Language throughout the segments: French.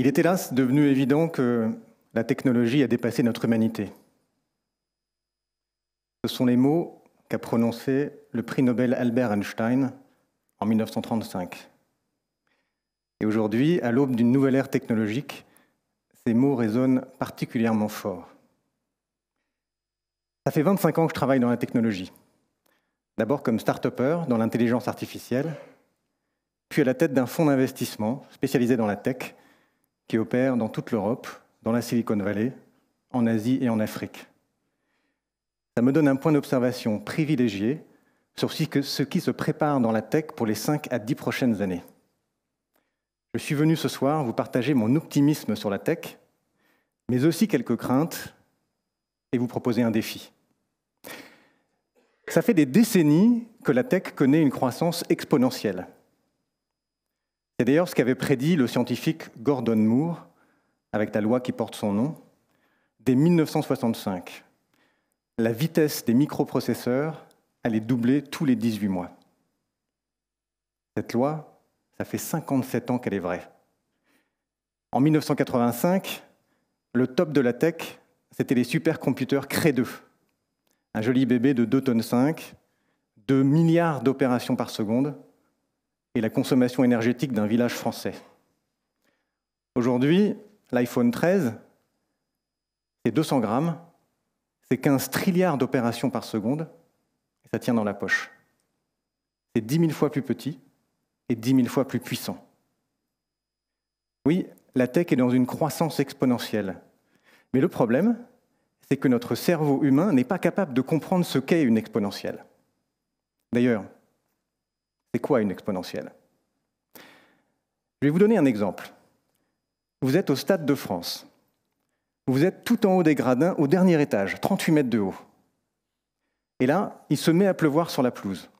Il est hélas devenu évident que la technologie a dépassé notre humanité. Ce sont les mots qu'a prononcé le prix Nobel Albert Einstein en 1935. Et aujourd'hui, à l'aube d'une nouvelle ère technologique, ces mots résonnent particulièrement fort. Ça fait 25 ans que je travaille dans la technologie. D'abord comme start-upper dans l'intelligence artificielle, puis à la tête d'un fonds d'investissement spécialisé dans la tech qui opère dans toute l'Europe, dans la Silicon Valley, en Asie et en Afrique. Ça me donne un point d'observation privilégié sur ce qui se prépare dans la tech pour les 5 à 10 prochaines années. Je suis venu ce soir vous partager mon optimisme sur la tech, mais aussi quelques craintes et vous proposer un défi. Ça fait des décennies que la tech connaît une croissance exponentielle. C'est d'ailleurs ce qu'avait prédit le scientifique Gordon Moore, avec la loi qui porte son nom, dès 1965. La vitesse des microprocesseurs allait doubler tous les 18 mois. Cette loi, ça fait 57 ans qu'elle est vraie. En 1985, le top de la tech, c'était les supercomputers Cray2, un joli bébé de 2,5 tonnes 5, 2 milliards d'opérations par seconde, et la consommation énergétique d'un village français. Aujourd'hui, l'iPhone 13, c'est 200 grammes, c'est 15 trilliards d'opérations par seconde, et ça tient dans la poche. C'est 10 000 fois plus petit et 10 000 fois plus puissant. Oui, la tech est dans une croissance exponentielle. Mais le problème, c'est que notre cerveau humain n'est pas capable de comprendre ce qu'est une exponentielle. D'ailleurs, c'est quoi une exponentielle Je vais vous donner un exemple. Vous êtes au Stade de France. Vous êtes tout en haut des gradins, au dernier étage, 38 mètres de haut. Et là, il se met à pleuvoir sur la pelouse.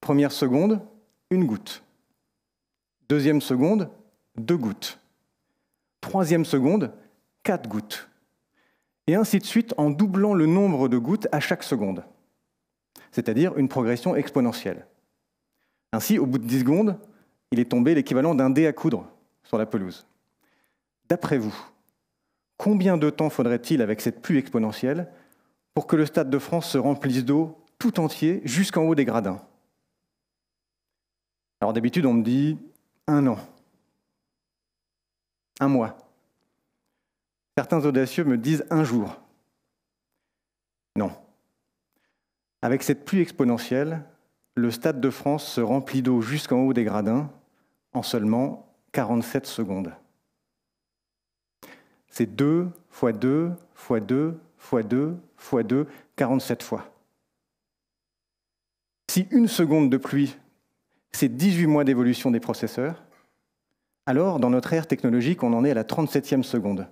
Première seconde, une goutte. Deuxième seconde, deux gouttes. Troisième seconde, quatre gouttes. Et ainsi de suite en doublant le nombre de gouttes à chaque seconde, c'est-à-dire une progression exponentielle. Ainsi, au bout de 10 secondes, il est tombé l'équivalent d'un dé à coudre sur la pelouse. D'après vous, combien de temps faudrait-il avec cette pluie exponentielle pour que le Stade de France se remplisse d'eau tout entier jusqu'en haut des gradins Alors d'habitude, on me dit un an, un mois. Certains audacieux me disent un jour. Non. Avec cette pluie exponentielle, le Stade de France se remplit d'eau jusqu'en haut des gradins en seulement 47 secondes. C'est 2 fois 2 fois 2 fois 2 fois 2, 47 fois. Si une seconde de pluie, c'est 18 mois d'évolution des processeurs, alors dans notre ère technologique, on en est à la 37e seconde.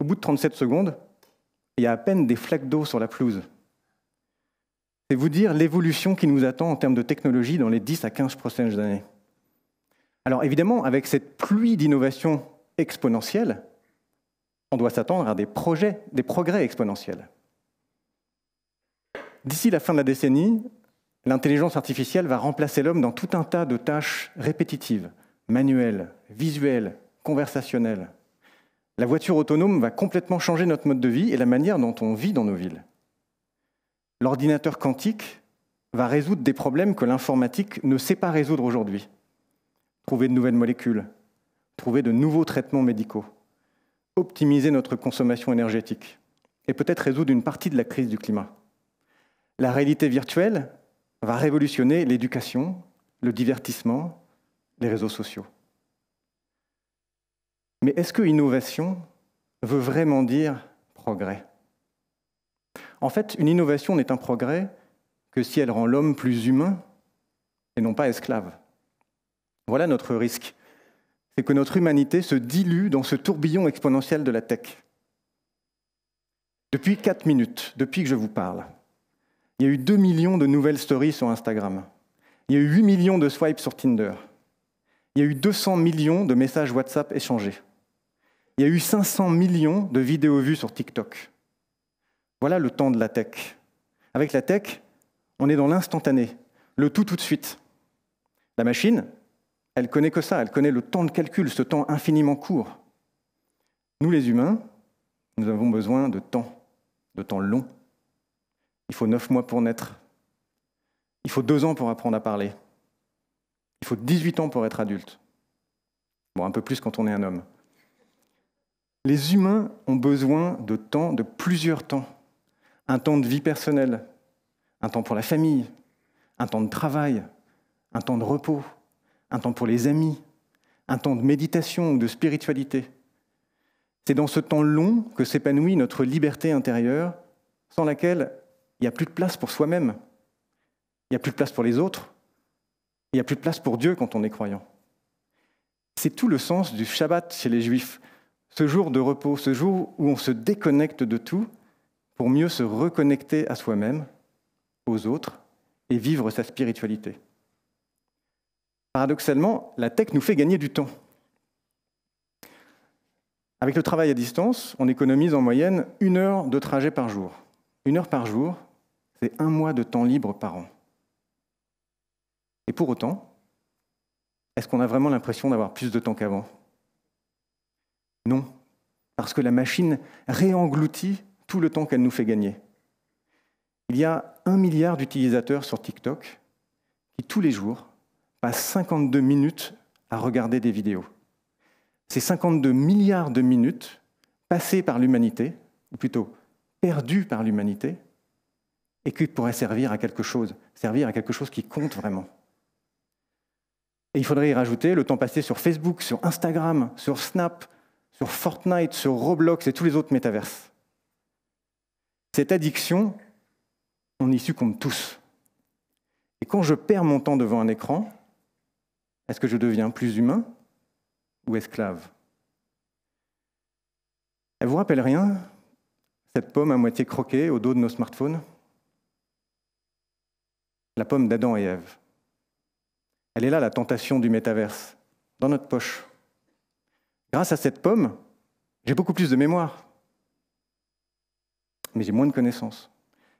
Au bout de 37 secondes, il y a à peine des flaques d'eau sur la pelouse. C'est vous dire l'évolution qui nous attend en termes de technologie dans les 10 à 15 prochaines années. Alors évidemment, avec cette pluie d'innovations exponentielles, on doit s'attendre à des projets, des progrès exponentiels. D'ici la fin de la décennie, l'intelligence artificielle va remplacer l'homme dans tout un tas de tâches répétitives, manuelles, visuelles, conversationnelles. La voiture autonome va complètement changer notre mode de vie et la manière dont on vit dans nos villes l'ordinateur quantique va résoudre des problèmes que l'informatique ne sait pas résoudre aujourd'hui. Trouver de nouvelles molécules, trouver de nouveaux traitements médicaux, optimiser notre consommation énergétique et peut-être résoudre une partie de la crise du climat. La réalité virtuelle va révolutionner l'éducation, le divertissement, les réseaux sociaux. Mais est-ce que innovation veut vraiment dire progrès en fait, une innovation n'est un progrès que si elle rend l'homme plus humain et non pas esclave. Voilà notre risque. C'est que notre humanité se dilue dans ce tourbillon exponentiel de la tech. Depuis 4 minutes, depuis que je vous parle, il y a eu 2 millions de nouvelles stories sur Instagram. Il y a eu 8 millions de swipes sur Tinder. Il y a eu 200 millions de messages WhatsApp échangés. Il y a eu 500 millions de vidéos vues sur TikTok. Voilà le temps de la tech. Avec la tech, on est dans l'instantané, le tout tout de suite. La machine, elle connaît que ça, elle connaît le temps de calcul, ce temps infiniment court. Nous les humains, nous avons besoin de temps, de temps long. Il faut neuf mois pour naître. Il faut deux ans pour apprendre à parler. Il faut 18 ans pour être adulte. Bon, un peu plus quand on est un homme. Les humains ont besoin de temps, de plusieurs temps un temps de vie personnelle, un temps pour la famille, un temps de travail, un temps de repos, un temps pour les amis, un temps de méditation ou de spiritualité. C'est dans ce temps long que s'épanouit notre liberté intérieure, sans laquelle il n'y a plus de place pour soi-même, il n'y a plus de place pour les autres, il n'y a plus de place pour Dieu quand on est croyant. C'est tout le sens du Shabbat chez les Juifs, ce jour de repos, ce jour où on se déconnecte de tout pour mieux se reconnecter à soi-même, aux autres, et vivre sa spiritualité. Paradoxalement, la tech nous fait gagner du temps. Avec le travail à distance, on économise en moyenne une heure de trajet par jour. Une heure par jour, c'est un mois de temps libre par an. Et pour autant, est-ce qu'on a vraiment l'impression d'avoir plus de temps qu'avant Non, parce que la machine réengloutit tout le temps qu'elle nous fait gagner. Il y a un milliard d'utilisateurs sur TikTok qui, tous les jours, passent 52 minutes à regarder des vidéos. Ces 52 milliards de minutes passées par l'humanité, ou plutôt perdues par l'humanité, et qui pourraient servir à quelque chose, servir à quelque chose qui compte vraiment. Et il faudrait y rajouter le temps passé sur Facebook, sur Instagram, sur Snap, sur Fortnite, sur Roblox et tous les autres métaverses. Cette addiction, on y succombe tous. Et quand je perds mon temps devant un écran, est-ce que je deviens plus humain ou esclave Elle vous rappelle rien, cette pomme à moitié croquée au dos de nos smartphones La pomme d'Adam et Ève. Elle est là la tentation du métaverse, dans notre poche. Grâce à cette pomme, j'ai beaucoup plus de mémoire mais j'ai moins de connaissances.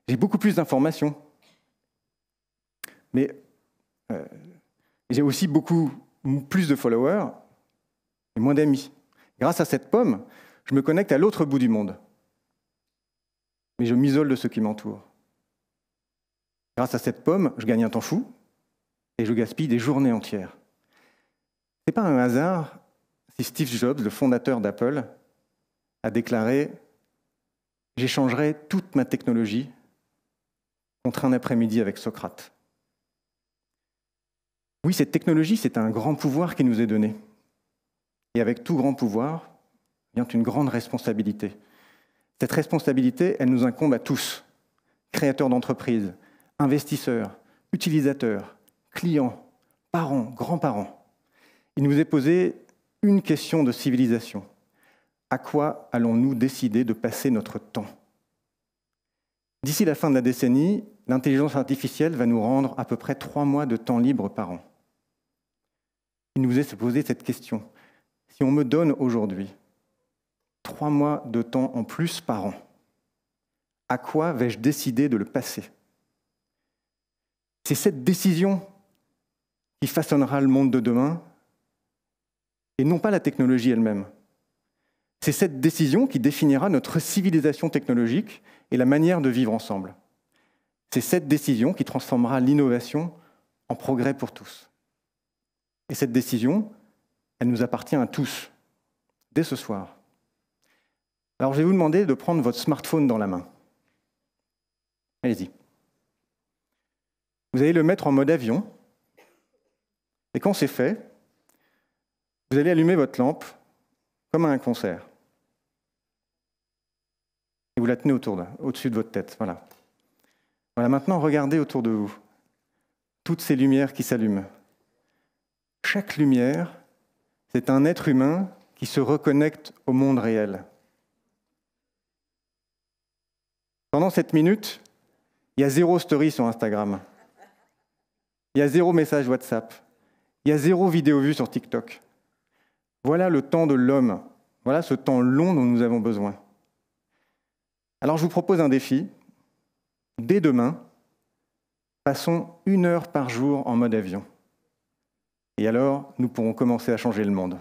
J'ai beaucoup plus d'informations, mais euh, j'ai aussi beaucoup plus de followers et moins d'amis. Grâce à cette pomme, je me connecte à l'autre bout du monde, mais je m'isole de ceux qui m'entourent. Grâce à cette pomme, je gagne un temps fou et je gaspille des journées entières. Ce n'est pas un hasard si Steve Jobs, le fondateur d'Apple, a déclaré j'échangerais toute ma technologie contre un après-midi avec Socrate. Oui, cette technologie, c'est un grand pouvoir qui nous est donné. Et avec tout grand pouvoir vient une grande responsabilité. Cette responsabilité, elle nous incombe à tous, créateurs d'entreprises, investisseurs, utilisateurs, clients, parents, grands-parents. Il nous est posé une question de civilisation à quoi allons-nous décider de passer notre temps D'ici la fin de la décennie, l'intelligence artificielle va nous rendre à peu près trois mois de temps libre par an. Il nous est posé cette question. Si on me donne aujourd'hui trois mois de temps en plus par an, à quoi vais-je décider de le passer C'est cette décision qui façonnera le monde de demain, et non pas la technologie elle-même. C'est cette décision qui définira notre civilisation technologique et la manière de vivre ensemble. C'est cette décision qui transformera l'innovation en progrès pour tous. Et cette décision, elle nous appartient à tous, dès ce soir. Alors je vais vous demander de prendre votre smartphone dans la main. Allez-y. Vous allez le mettre en mode avion, et quand c'est fait, vous allez allumer votre lampe comme à un concert et vous la tenez autour de, au-dessus de votre tête. Voilà. Voilà, maintenant regardez autour de vous toutes ces lumières qui s'allument. Chaque lumière, c'est un être humain qui se reconnecte au monde réel. Pendant cette minute, il y a zéro story sur Instagram. Il y a zéro message WhatsApp. Il y a zéro vidéo vue sur TikTok. Voilà le temps de l'homme. Voilà ce temps long dont nous avons besoin. Alors je vous propose un défi. Dès demain, passons une heure par jour en mode avion. Et alors, nous pourrons commencer à changer le monde.